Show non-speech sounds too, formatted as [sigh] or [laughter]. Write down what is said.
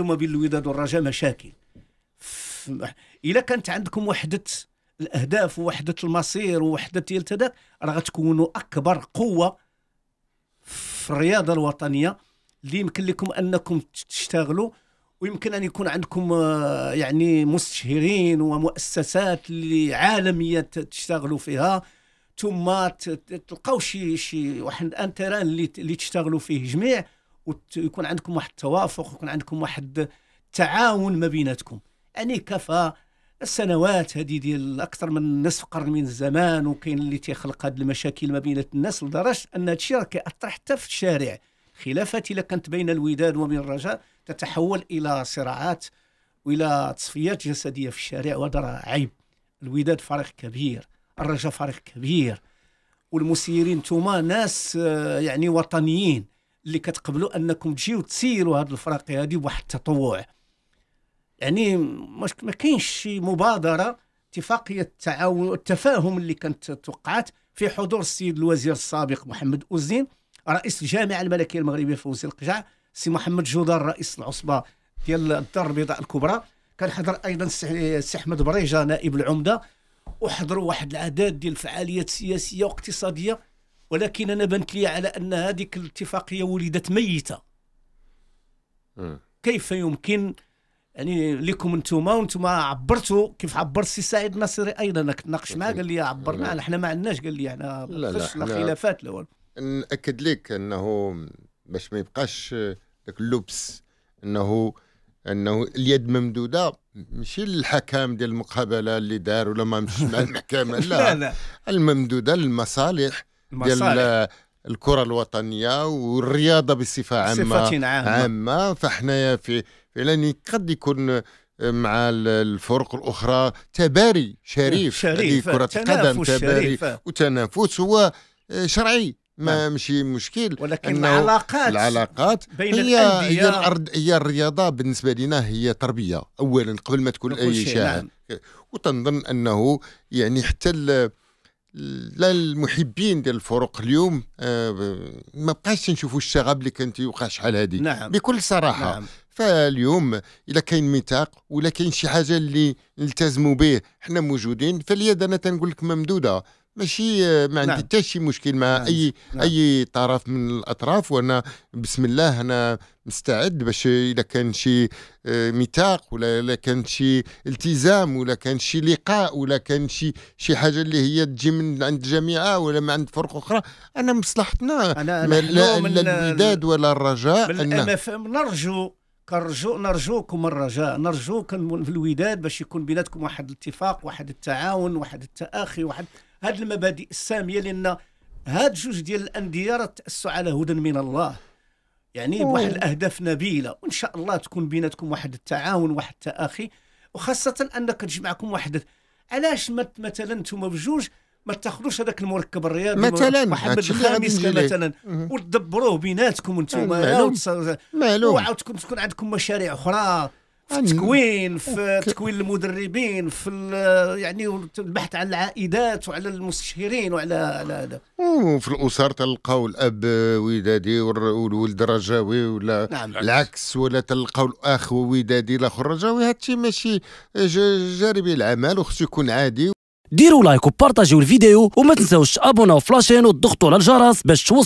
وما بين الوداد والرجاء مشاكل الا كانت عندكم وحده الاهداف ووحده المصير ووحده ديال تداك راه غتكونوا اكبر قوه في الرياضه الوطنيه اللي يمكن لكم انكم تشتغلوا ويمكن ان يكون عندكم آه، يعني مستشهرين ومؤسسات اللي عالميه تشتغلوا فيها ثم تلقاو شي شي واحد الان اللي تشتغلوا فيه جميع ويكون عندكم واحد التوافق ويكون عندكم واحد التعاون ما بيناتكم يعني كفى السنوات هذه ديال اكثر من نصف قرن من الزمان وكاين اللي تيخلق هذه المشاكل ما بين الناس لدرجه ان هذا الشيء راه كيأثر حتى في الشارع خلافات الا كانت بين الوداد وبين الرجاء تتحول الى صراعات والى تصفيات جسديه في الشارع وهذا راه عيب الوداد فريق كبير الرجاء فريق كبير والمسيرين توما ناس آه، يعني وطنيين اللي كتقبلوا انكم تجيو تسيروا هذه الافراقي هذه بواحد التطوع يعني ما كاينش شي مبادره اتفاقيه التعاون التفاهم اللي كانت توقعات في حضور السيد الوزير السابق محمد اوزين رئيس الجامعه الملكيه المغربيه فوزي القجع سي محمد جودار رئيس العصبه ديال الدار البيضاء الكبرى كان حضر ايضا السي احمد بريجه نائب العمده وحضروا واحد العدد ديال الفعاليات السياسيه واقتصاديه ولكن انا بنت لي على ان هذه الاتفاقيه ولدت ميته كيف يمكن يعني لكم انتم وانتم عبرتوا كيف عبر السي سعيد الناصري ايضا ناقش معاه قال لي عبرنا احنا نعم. ما عندناش قال لي احنا لا لا, لا خلافات لا ناكد لك انه باش ما يبقاش ذاك اللبس انه انه اليد ممدوده ماشي للحكام ديال المقابله اللي دار ولا ما مشي مع [laughs] المحكمه لا, لا, لا الممدوده للمصالح ديال الكره الوطنيه والرياضه بصفه عامه عامه, عامة فاحنا في فعلا قد يكون مع الفرق الاخرى تباري شريف شريف كره القدم تباري شريفة. وتنافس هو شرعي ما نعم. ماشي مشكل ولكن العلاقات العلاقات بين هي هي الارض هي الرياضه بالنسبه لنا هي تربيه اولا قبل ما تكون اي شيء نعم. وتنظن انه يعني حتى للمحبين ديال الفرق اليوم آه، ما بقاش نشوفوا الشغب اللي كان تيوقع شحال هذه نعم. بكل صراحه نعم. فاليوم الا كاين ميثاق ولا كاين شي حاجه اللي نلتزموا به حنا موجودين فاليد انا تنقول لك ممدوده ماشي ما عندي نعم. حتى نعم. شي مشكل مع نعم. اي نعم. اي طرف من الاطراف وانا بسم الله انا مستعد باش اذا كان شي آه، ميثاق ولا الا كان شي التزام ولا كان شي لقاء ولا كان شي شي حاجه اللي هي تجي من عند الجامعه ولا من عند فرق اخرى انا مصلحتنا أنا لا, لا الوداد ولا الرجاء من نرجو كنرجو نرجوكم الرجاء نرجوك في الوداد باش يكون بيناتكم واحد الاتفاق واحد التعاون واحد التآخي واحد هذه المبادئ الساميه لان هاد جوج ديال الانديه راه تاسوا على هدى من الله يعني بواحد الاهداف نبيله وان شاء الله تكون بيناتكم واحد التعاون واحد التآخي وخاصه انك تجمعكم واحد علاش مثلا انتم بجوج ما تاخذوش هذاك المركب الرياضي مثلا محمد الخامس مثلا وتدبروه بيناتكم انتم معلوم وعاودكم تكون عندكم مشاريع اخرى في التكوين في تكوين المدربين في يعني البحث على العائدات وعلى المستشهرين وعلى على هذا وفي الاسر تلقاو الاب ودادي والولد رجاوي ولا نعم العكس ولا تلقاو الاخ ودادي الاخر رجاوي هادشي ماشي جانبي العمل وخصو يكون عادي ديروا لايك وبارطاجيو الفيديو وما تنساوش ابوناو فلاشين وتضغطوا على الجرس باش توصلوا